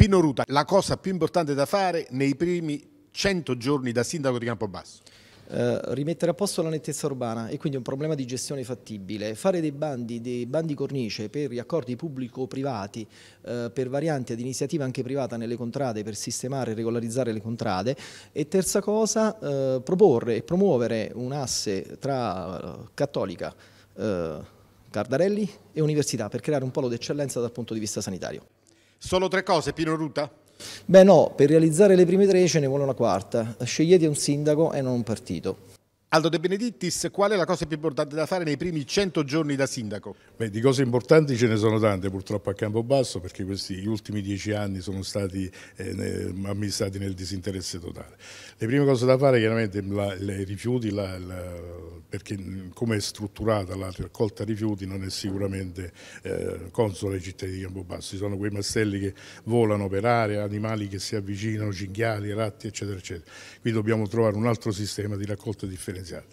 Pino Ruta, la cosa più importante da fare nei primi 100 giorni da sindaco di Campobasso? Uh, rimettere a posto la nettezza urbana e quindi un problema di gestione fattibile, fare dei bandi, dei bandi cornice per gli accordi pubblico-privati, uh, per varianti ad iniziativa anche privata nelle contrade per sistemare e regolarizzare le contrade e terza cosa uh, proporre e promuovere un asse tra cattolica, Cardarelli e università per creare un polo d'eccellenza dal punto di vista sanitario. Solo tre cose, Pino Ruta? Beh no, per realizzare le prime tre ce ne vuole una quarta. Scegliete un sindaco e non un partito. Aldo De Benedittis, qual è la cosa più importante da fare nei primi 100 giorni da sindaco? Beh, di cose importanti ce ne sono tante purtroppo a Campobasso perché questi ultimi dieci anni sono stati eh, amministrati nel disinteresse totale. Le prime cose da fare chiaramente la, i rifiuti, la, la, perché come è strutturata la raccolta rifiuti non è sicuramente eh, console ai cittadini di Campobasso, ci sono quei mastelli che volano per aria, animali che si avvicinano, cinghiali, ratti eccetera eccetera. Qui dobbiamo trovare un altro sistema di raccolta differenziata differenziata.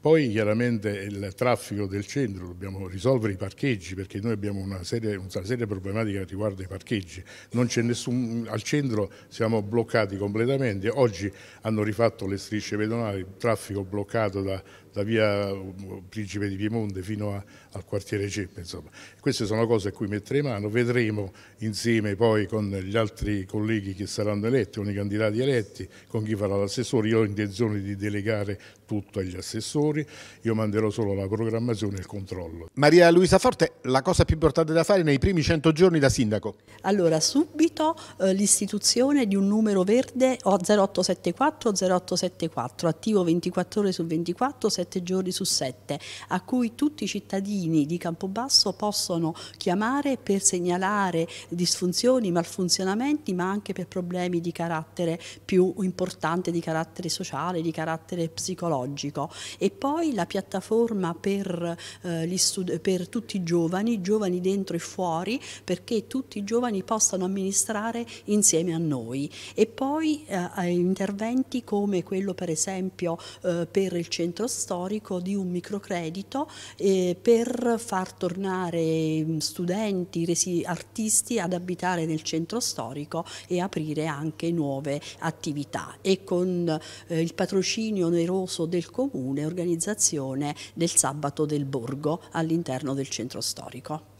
Poi chiaramente il traffico del centro, dobbiamo risolvere i parcheggi perché noi abbiamo una serie, una seria problematica che i parcheggi, nessun, al centro siamo bloccati completamente, oggi hanno rifatto le strisce pedonali, il traffico bloccato da, da via mm, Principe di Piemonte fino a, al quartiere Ceppe, insomma. Queste sono cose a cui mettere mano, vedremo insieme poi con gli altri colleghi che saranno eletti, con i candidati eletti, con chi farà l'assessore, io ho intenzione di delegare tutto tutto agli assessori, io manderò solo la programmazione e il controllo. Maria Luisa Forte, la cosa più importante da fare nei primi 100 giorni da sindaco? Allora, subito eh, l'istituzione di un numero verde 0874 0874, attivo 24 ore su 24, 7 giorni su 7, a cui tutti i cittadini di Campobasso possono chiamare per segnalare disfunzioni, malfunzionamenti, ma anche per problemi di carattere più importante, di carattere sociale, di carattere psicologico pedagogico e poi la piattaforma per, eh, per tutti i giovani, giovani dentro e fuori, perché tutti i giovani possano amministrare insieme a noi e poi eh, interventi come quello per esempio eh, per il centro storico di un microcredito eh, per far tornare mm, studenti, artisti ad abitare nel centro storico e aprire anche nuove attività e con eh, il patrocinio oneroso del comune organizzazione del sabato del borgo all'interno del centro storico.